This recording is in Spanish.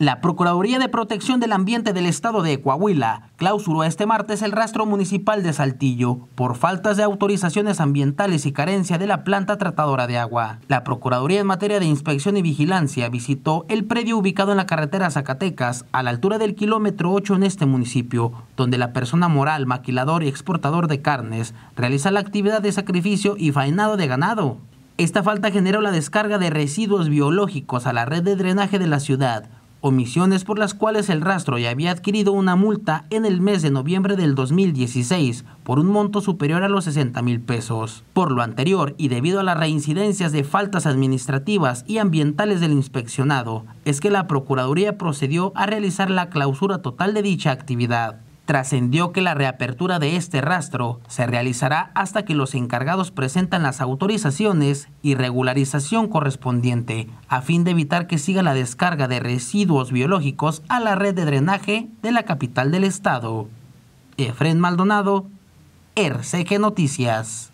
La Procuraduría de Protección del Ambiente del Estado de Coahuila clausuró este martes el rastro municipal de Saltillo por faltas de autorizaciones ambientales y carencia de la planta tratadora de agua. La Procuraduría en materia de inspección y vigilancia visitó el predio ubicado en la carretera Zacatecas a la altura del kilómetro 8 en este municipio, donde la persona moral, maquilador y exportador de carnes realiza la actividad de sacrificio y faenado de ganado. Esta falta generó la descarga de residuos biológicos a la red de drenaje de la ciudad, omisiones por las cuales el rastro ya había adquirido una multa en el mes de noviembre del 2016 por un monto superior a los 60 mil pesos. Por lo anterior y debido a las reincidencias de faltas administrativas y ambientales del inspeccionado, es que la Procuraduría procedió a realizar la clausura total de dicha actividad trascendió que la reapertura de este rastro se realizará hasta que los encargados presentan las autorizaciones y regularización correspondiente, a fin de evitar que siga la descarga de residuos biológicos a la red de drenaje de la capital del estado. Efren Maldonado, RCG Noticias.